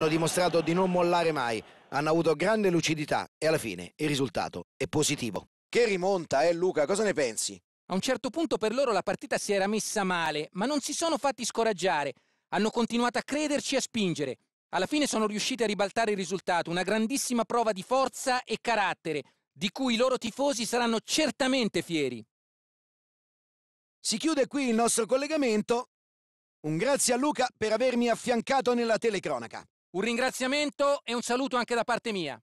hanno dimostrato di non mollare mai, hanno avuto grande lucidità e alla fine il risultato è positivo. Che rimonta, eh Luca, cosa ne pensi? A un certo punto per loro la partita si era messa male, ma non si sono fatti scoraggiare, hanno continuato a crederci e a spingere. Alla fine sono riusciti a ribaltare il risultato, una grandissima prova di forza e carattere, di cui i loro tifosi saranno certamente fieri. Si chiude qui il nostro collegamento. Un grazie a Luca per avermi affiancato nella telecronaca. Un ringraziamento e un saluto anche da parte mia.